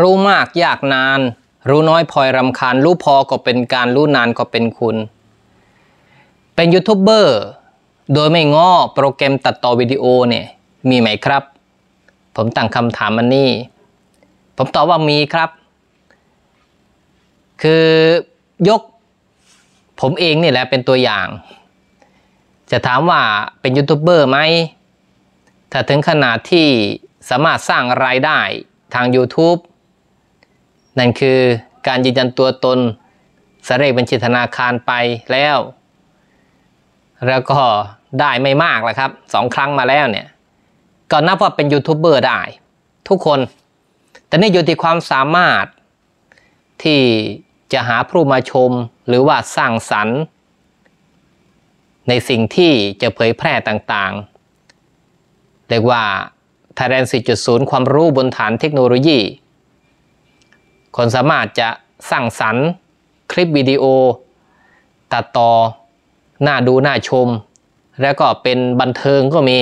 รู้มากยากนานรู้น้อยพลอยรำคาญ รู้พอก็เป็นการรู้นานก็เป็นคุณ เป็นยูทูบเบอร์โดยไม่ง้อโปรแกรมตัดต่อวิดีโอเนี่ยมีไหมครับ ผมตั้งคำถามมันนี่ผมตอบว่ามีครับ คือยกผมเองเนี่ยแหละเป็นตัวอย่าง จะถามว่าเป็นยูทูบเบอร์ไหม ถ้าถึงขนาดที่สามารถสร้างรายได้ทาง YouTube นั่นคือการยืนยันตัวตนสเรกบัญชีธนาคารไปแล้ว แล้วก็ได้ไม่มากแล้วครับสองครั้งมาแล้วเนี่ยก็นับว่าเป็นยูทูบเบอร์ได้ ทุกคน แต่นี่อยู่ที่ความสามารถที่จะหาผู้มาชมหรือว่าสร้างสรรค์ ในสิ่งที่จะเผยแพร่ต่างๆ เรียกว่าไทยแลนด์4.0 ความรู้บนฐานเทคโนโลยีคนสามารถจะสร้างสรรค์ คลิปวิดีโอ ตัดต่อหน้าดูหน้าชม แล้วก็เป็นบันเทิงก็มี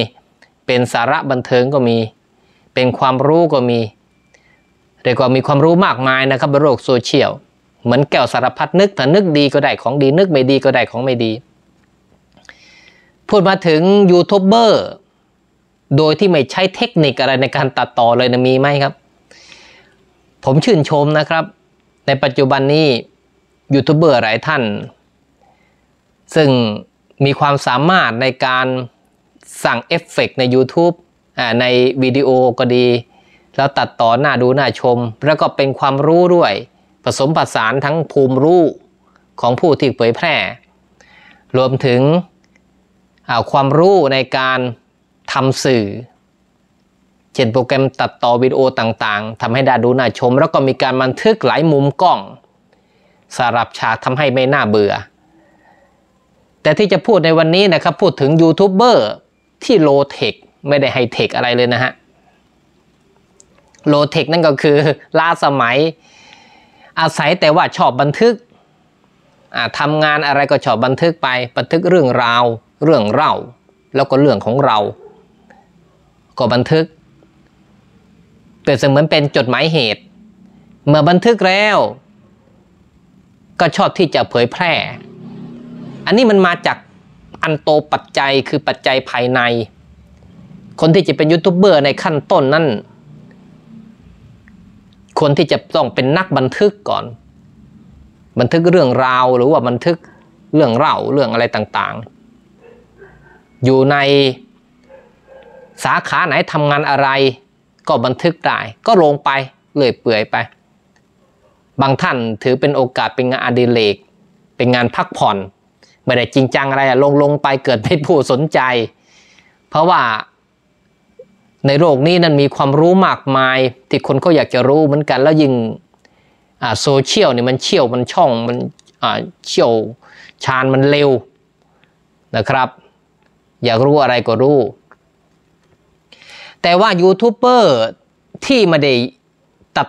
เป็นสาระบันเทิงก็มี เป็นความรู้ก็มีเรียกว่ามีความรู้มากมายนะครับบนโลกโซเชียลเหมือนแก้วสารพัดนึกถ้านึกดีก็ได้ของดีนึกไม่ดีก็ได้ของไม่ดีพูดมาถึงยูทูบเบอร์โดยที่ไม่ใช้เทคนิคอะไรในการตัดต่อเลยนะมีไหมครับผมชื่นชมนะครับในปัจจุบันนี้ยูทูบเบอร์หลายท่าน ซึ่งมีความสามารถในการสั่งเอฟเฟกใน YouTube ในวิดีโอก็ดี แล้วตัดต่อหน้าดูหน้าชม แล้วก็เป็นความรู้ด้วย ผสมผสานทั้งภูมิรู้ของผู้ที่เผยแพร่ รวมถึงความรู้ในการทำสื่อเช่นโปรแกรมตัดต่อวิดีโอต่างๆทำให้ดาดูน่าชม แล้วก็มีการบันทึกหลายมุมกล้องสรับฉากทำให้ไม่น่าเบื่อ แต่ที่จะพูดในวันนี้นะครับ พูดถึงยูทูบเบอร์ ที่โลเทคไม่ได้ไฮเทคอะไรเลยนะฮะโลเทคนั่นก็คือล้าสมัยอาศัยแต่ว่าชอบบันทึกทำงานอะไรก็ชอบบันทึกไป บันทึกเรื่องราวเรื่องเล่าแล้วก็เรื่องของเราก็บันทึกเปรียบเสมือนเป็นจดหมายเหตุ เมื่อบันทึกแล้ว ก็ชอบที่จะเผยแพร่ อันนี้มันมาจากอันโตปัจจัยคือปัจจัยภายใน คนที่จะเป็นยูทูบเบอร์ในขั้นต้นนั่นคนที่จะต้องเป็นนักบันทึกก่อน บันทึกเรื่องราว หรือว่าบันทึกเรื่องเล่าเรื่องอะไรต่างๆ อยู่ในสาขาไหนทำงานอะไรก็บันทึกได้ก็ลงไป เลยเปื่อยไป บางท่านถือเป็นโอกาสเป็นงานอดิเรกเป็นงานพักผ่อน ไม่ได้จริงจังอะไรลงลงไปเกิดเป็นผู้สนใจ เพราะว่าในโลกนี้นั้นมีความรู้มากมายที่คนก็อยากจะรู้เหมือนกันแล้วยิ่งโซเชียลเนี่ยมันเชี่ยว มันช่อง มันเชี่ยวชาญมันเร็วนะครับ อยากรู้อะไรก็รู้แต่ว่ายูทูบเบอร์ที่ไม่ได้ตัด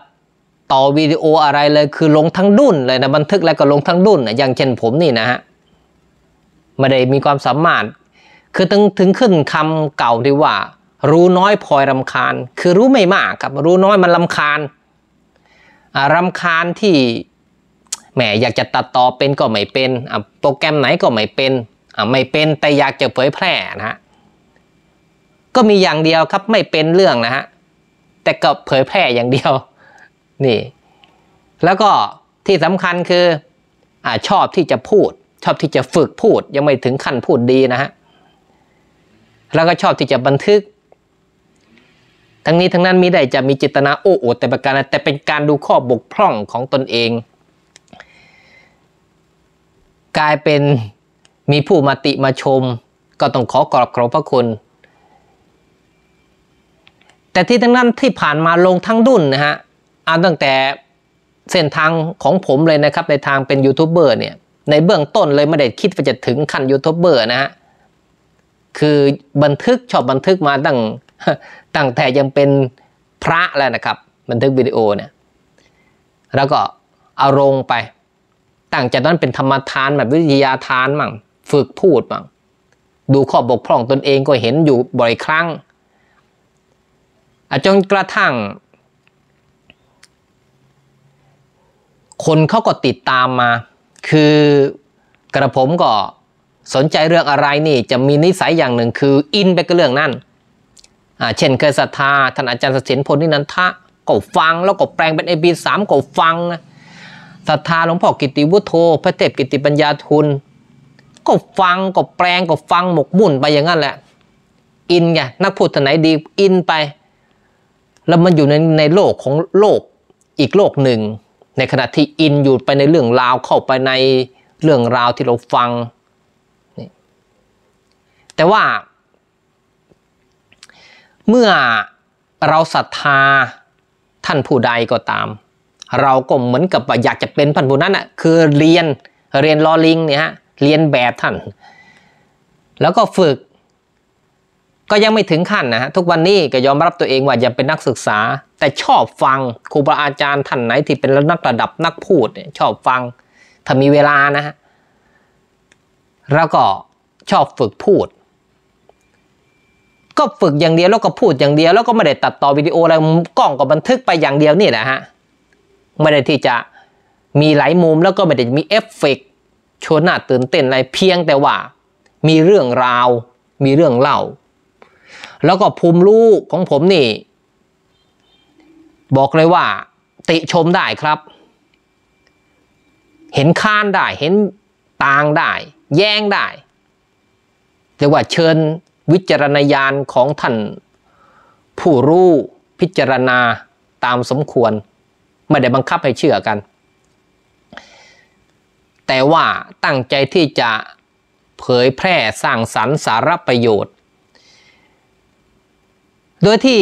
ต่อวิดีโออะไรเลยคือลงทั้งดุนเลยนะบันทึกแล้วก็ลงทั้งดุนอย่างเช่นผมนี่นะฮะไม่ได้มีความสามารถคือถึงถึงขึ้นคำเก่าที่ว่า รู้น้อยพลอยรำคาญคือรู้ไม่มากครับรู้น้อยมันราคาญรำคาญที่แหมอยากจะตัดต่อเป็นก็ไม่เป็นโปรแกรมไหนก็ไม่เป็นไม่เป็นแต่อยากจะเผยแพร่นะฮะก็มีอย่างเดียวครับไม่เป็นเรื่องนะฮะ แต่ก็เผยแพร่อย่างเดียว นี่ แล้วก็ที่สำคัญคืออชอบที่จะพูดชอบที่จะฝึกพูดยังไม่ถึงขั้นพูดดีนะฮะแล้วก็ชอบที่จะบันทึกทั้งนี้ทั้งนั้นมิได้จะมีจิตนาโอ้อดแต่ประการแต่เป็นการดูข้อบกพร่องของตนเอง กลายเป็นมีผู้มาติมาชม ก็ต้องขอกราบขอบพระคุณแต่ที่ทั้งนั้นที่ผ่านมาลงทั้งดุนนะฮะเอาตั้งแต่เส้นทางของผมเลยนะครับในทางเป็นยูทูบเบอร์เนี่ย ในเบื้องต้นเลยไม่ได้คิดว่าจะถึงขั้นยูทูบเบอร์นะฮะ คือบันทึกชอบบันทึกมาตั้งตั้งแต่ยังเป็นพระแล้วนะครับบันทึกวิดีโอเนี่ย แล้วก็เอาลงไปตั้งจากนั้นเป็นธรรมทานแบบวิทยาทานมั่งฝึกพูดมั่งดูข้อบกพร่องตนเองก็เห็นอยู่บ่อยครั้งจนกระทั่ง คนเขาก็ติดตามมา คือกระผมก็สนใจเรื่องอะไรนี่ จะมีนิสัยอย่างหนึ่งคืออินไปกับเรื่องนั้น เช่นเคยศรัทธาท่านอาจารย์เสถียรพลนินันทะก็ฟังแล้วก็แปลงเป็นเอพีสามก็ฟังนะ ศรัทธาหลวงพ่อกิติวุฒโธ พระเทพกิติปัญญาทุน ก็ฟังก็แปลงก็ฟัง หมกมุ่นไปอย่างนั้นแหละ อินไงนักพูดทนายดีอินไปแล้วมันอยู่ในในโลกของโลกอีกโลกหนึ่ง ในขณะที่อินอยู่ไปในเรื่องราวเข้าไปในเรื่องราวที่เราฟัง แต่ว่า เมื่อเราศรัทธาท่านผู้ใดก็ตาม เราก็เหมือนกับอยากจะเป็นพันผู้นั้นอ่ะคือเรียนเรียนลอลิงเนี่ยฮะเรียนแบบท่าน แล้วก็ฝึกก็ยังไม่ถึงขั้นนะฮะ ทุกวันนี้ก็ยอมรับตัวเองว่า อยังเป็นนักศึกษา แต่ชอบฟังครูบาอาจารย์ท่านไหนที่เป็นนักระดับนักพูดเนี่ยชอบฟังถ้ามีเวลานะฮะ แล้วก็ชอบฝึกพูด ก็ฝึกอย่างเดียวแล้วก็พูดอย่างเดียวแล้วก็ไม่ได้ตัดต่อวิดีโออะไรกล้องก็บันทึกไปอย่างเดียวนี่แหละฮะไม่ได้ที่จะมีหลายมุมแล้วก็ไม่ได้มีเอฟเฟกชวนน่าตื่นเต้นอะไรเพียงแต่ว่ามีเรื่องราว มีเรื่องเล่าแล้วก็ภูมิรู้ของผมนี่ บอกเลยว่า ติชมได้ครับ เห็นค้านได้เห็นต่างได้ แย้งได้ แต่ว่าเชิญวิจารณญาณของท่านผู้รู้ พิจารณาตามสมควร ไม่ได้บังคับให้เชื่อกัน แต่ว่าตั้งใจที่จะเผยแพร่สร้างสรรสารประโยชน์โดยที่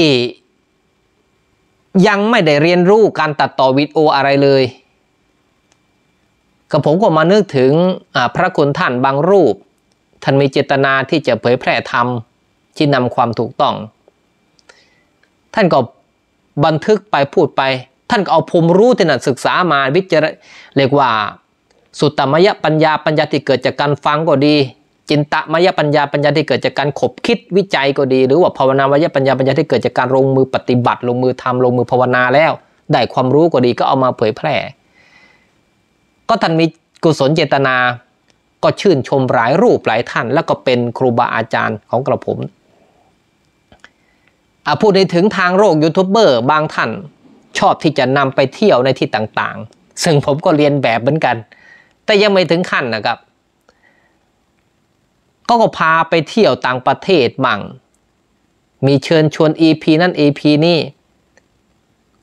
ยังไม่ได้เรียนรู้การตัดต่อวิดีโออะไรเลย กับผมก็มานึกถึงพระคุณท่านบางรูป ท่านมีเจตนาที่จะเผยแพร่ธรรมที่นำความถูกต้อง ท่านก็บันทึกไปพูดไป ท่านก็เอาภูมิรู้ที่นั่นศึกษามาวิจารเรียกว่าสุตตมยปัญญาปัญญาที่เกิดจากการฟังก็ดีจินตมยปัญญาปัญญาที่เกิดจากการขบคิดวิจัยก็ดี หรือว่าภาวนามยปัญญา ปัญญา ที่เกิดจากการลงมือปฏิบัติ ลงมือทำ ลงมือภาวนาแล้ว ได้ความรู้ก็ดีก็เอามาเผยแพร่ก็ท่านมีกุศลเจตนา ก็ชื่นชมหลายรูปหลายท่าน แล้วก็เป็นครูบาอาจารย์ของกระผมอพูดในถึงทางโลกยูทูบเบอร์บางท่านชอบที่จะนำไปเที่ยวในที่ต่างๆ ซึ่งผมก็เรียนแบบเหมือนกัน แต่ยังไม่ถึงขั้นนะครับก็ก็พาไปเที่ยวต่างประเทศมั่ง มีเชิญชวน EP นั่น EP นี่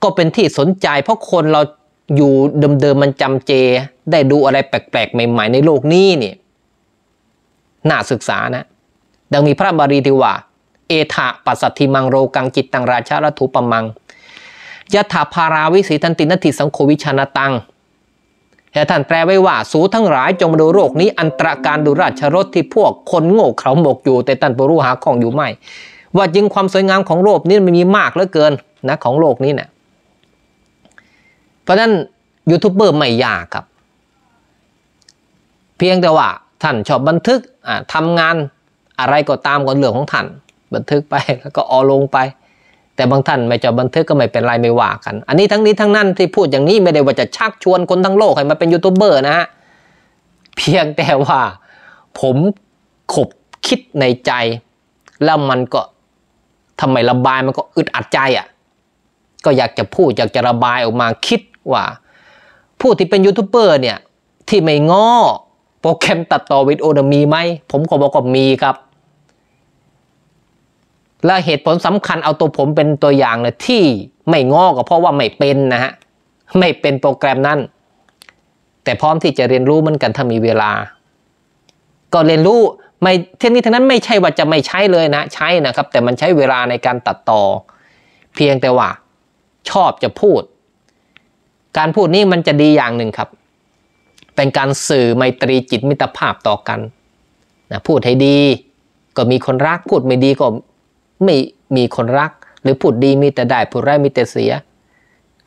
ก็เป็นที่สนใจเพราะคนเราอยู่เดิมๆ มันจำเจ ได้ดูอะไรแปลกๆ ใหม่ๆ ในโลกนี้นี่ น่าศึกษานะ ดังมีพระบารีที่ว่าเอถะปัสสัทธิมังโรกังจิตตังราชารถุปมังยะถาภาราวิสีทันตินทิสังโควิชานตังและท่านแปลไว้ว่า สูทั้งหลายจงมาดูโรคนี้อันตรการดูราชรถที่พวกคนโง่เขลาหมกอยู่แต่ท่านปรู้หาของอยู่ไม่ว่าจริงความสวยงามของโรคนี้มันมีมากเหลือเกินนะของโลกนี้เนะี่ยเพราะฉะนั้นยูทูบเบอร์ไม่ยากครับ เพียงแต่ว่า ท่านชอบบันทึกทำงานอะไรก็ตามก็เรื่องของท่านบันทึกไปแล้วก็ออลงไปแต่บางท่านไม่จะบันทึกก็ไม่เป็นไรไม่ว่ากัน อันนี้ทั้งนี้ทั้งนั้นที่พูดอย่างนี้ไม่ได้ว่าจะชักชวนคนทั้งโลกให้มาเป็นยูทูบเบอร์นะฮะเพียงแต่ว่า ผมขบคิดในใจแล้วมันก็ทำไมระบายมันก็อึดอัดใจอะ่ะก็อยากจะพูดอยากจะระบายออกมาคิดว่าผู้ที่เป็นยูทูบเบอร์เนี่ยที่ไม่ง้อโปรแกรม ตัดต่อวิดีโอมีไหมผมก็บอกว่ามีครับและเหตุผลสำคัญเอาตัวผมเป็นตัวอย่างเลยที่ไม่งอก็เพราะว่าไม่เป็นนะฮะไม่เป็นโปรแกรมนั้น แต่พร้อมที่จะเรียนรู้มันกันถ้ามีเวลา ก็เรียนรู้ ไม่เทานิคทั้งนั้นไม่ใช่ว่าจะไม่ใช้เลยนะใช้นะครับ แต่มันใช้เวลาในการตัดต่อ เพียงแต่ว่า ชอบจะพูด การพูดนี่มันจะดีอย่างหนึ่งครับ เป็นการสื่อไมตรีจิตมิตรภาพต่อกันนะพูดให้ดี ก็มีคนรักพูดไม่ดีก็ไม่มีคนรักหรือพูดดีมีแต่ได้พูดร้ายมีแต่เสีย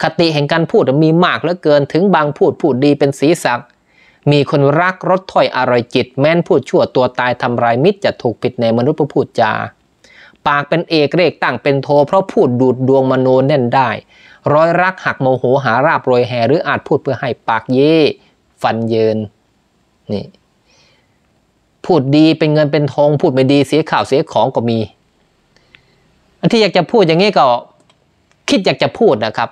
คติแห่งการพูดมีมากเหลือเกินถึงบางพูดพูดดีเป็นสีสักมีคนรักรสถ้อยอร่อยจิตแม้นพูดชั่วตัวตายทำลายมิตรจะถูกปิดในมนุษย์ผู้พูดจา ปากเป็นเอกเรกตั้งเป็นโท เพราะพูดดูดดวงมโนแน่นได้ ร้อยรักหักโมโหหาราบรวยแหหรืออาจพูดเพื่อให้ปากเย่ฟันเยินนี่พูดดีเป็นเงินเป็นทองพูดไม่ดีเสียข่าวเสียของก็มีอันที่อยากจะพูดอย่างนี้ก็คิดอยากจะพูดนะครับ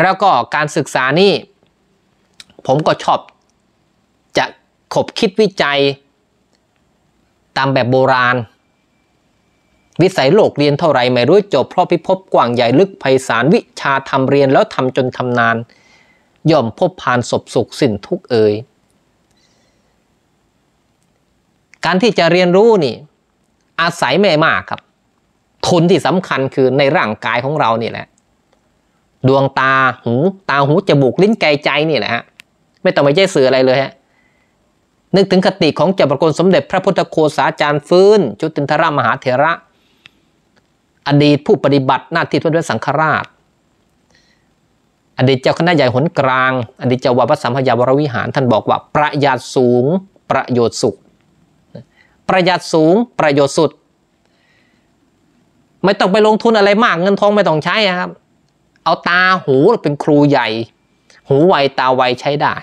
แล้วก็การศึกษานี่ผมก็ชอบจะขบคิดวิจัย ตามแบบโบราณ วิสัยโลกเรียนเท่าไรไม่รู้จบเพราะพิภพกว้างใหญ่ลึกไพศาลวิชาทำเรียนแล้วทำจนทำนาน ย่อมพบผ่านศพสุขสิ้นทุกเอ่ย การที่จะเรียนรู้นี่อาศัยไม่มากครับทุนที่สำคัญคือในร่างกายของเราเนี่แหละ ดวงตาหูตาหูจมูกลิ้นกายใจนี่แหละฮะไม่ต้องไปใช้สืออะไรเลยฮะนึกถึงคติของเจ้าประกลสมเด็จพระพุทธโคสาจารย์ฟื้น จุตินทรมหาเถระ อดีตผู้ปฏิบัติหน้าที่พระด้วยสังฆราช อดีตเจ้าคณะใหญ่หนกลาง อดีตเจ้าวดพระสัมพยาวรวิหารท่านบอกว่าประหยัดสูงประโยชน์สุขประหยัดสูงประโยชน์สุดไม่ต้องไปลงทุนอะไรมากเงินทองไม่ต้องใช้ครับ เอาตาหูเป็นครูใหญ่ หูไวตาไวใช้ได้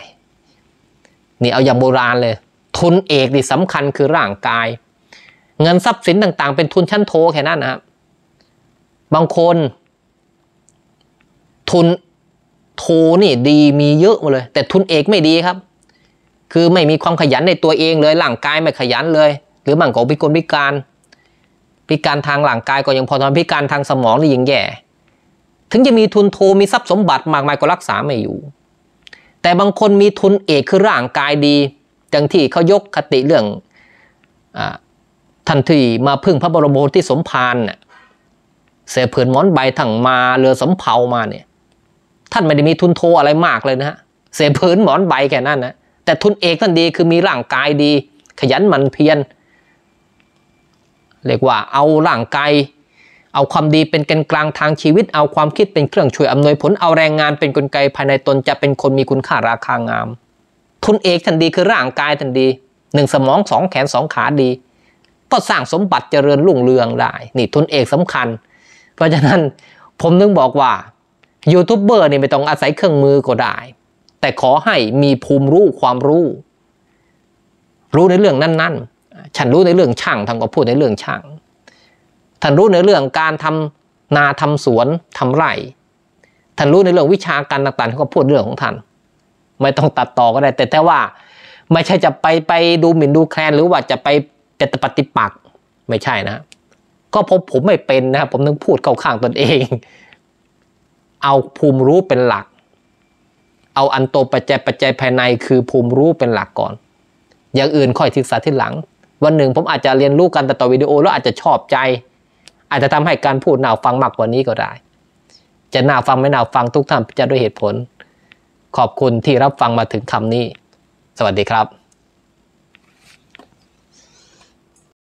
นี่เอาอย่างโบราณเลย ทุนเอกที่สำคัญคือร่างกาย เงินทรัพย์สินต่าง ๆเป็นทุนชั้นโทแค่นั้นนะครับ บางคน ทุนโทนี่ดีมีเยอะมาเลยแต่ทุนเอกไม่ดีครับ คือไม่มีความขยันในตัวเองเลยร่างกายไม่ขยันเลย หรือบางคนพิกนพิการพิการทางหลังกายก็ยังพอทำพิการทางสมองนี่ยิ่งแย่ ถึงจะมีทุนโทมีทรัพย์สมบัติมากมายก็ รักษา ไม่อยู่ แต่บางคนมีทุนเอกคือร่างกายดีอย่างที่เขายกคติเรื่องอทันทีมาพึ่งพระบรมโอที่สมภารเน่ยเสเผื่นมอนใบถังมาเรือสมเภามาเนี่ย ท่านไม่ได้มีทุนโทอะไรมากเลยนะฮะ เสเผื่นหมอนใบแค่นั้นนะแต่ทุนเอกท่านดีคือมีร่างกายดี ขยันหมั่นเพียรเรียกว่าเอาร่างกายเอาความดีเป็นกันกลางทางชีวิตเอาความคิดเป็นเครื่องช่วยอำนวยผลเอาแรงงานเป็นนกลไกภายในตนจะเป็นคนมีคุณค่าราคางาม ทุนเอกทันดีคือร่างกายทันดีหนึ่งสมองสองแขนสองขาดีก็สร้างสมบัติเจริญรุ่งเรืองได้นี่ทุนเอกสำคัญ เพราะฉะนั้นผมนึงบอกว่ายูทูบเบอร์นี่ไม่ต้องอาศัยเครื่องมือก็ได้แต่ขอให้มีภูมิรู้ความรู้ รู้ในเรื่องนั้นๆฉันรู้ในเรื่องช่างท่านก็พูดในเรื่องช่างท่านรู้ในเรื่องการทำนาทำสวนทำไร่ท่านรู้ในเรื่องวิชาการต่างๆท่านก็พูดเรื่องของท่านไม่ต้องตัดต่อก็ได้ แต่แต่ว่า ไม่ใช่จะไปไปดูหมิ่นดูแคลนหรือว่าจะไปจะปฏิปักษ์ไม่ใช่นะ ก็พบผมไม่เป็นนะครับผมนึงพูดเข้าข้างตนเอง เอาภูมิรู้เป็นหลัก เอาอันโตปัจจัยปัจจัยภายในคือภูมิรู้เป็นหลักก่อน อย่างอื่นค่อยศึกษาที่หลังวันหนึ่งผมอาจจะเรียนรู้การตัดต่อวิดีโอแล้วอาจจะชอบใจ อาจจะทำให้การพูดน่าฟังมากกว่านี้ก็ได้ จะน่าฟังไม่น่าฟังทุกท่านจะด้วยเหตุผล ขอบคุณที่รับฟังมาถึงคำนี้ สวัสดีครับ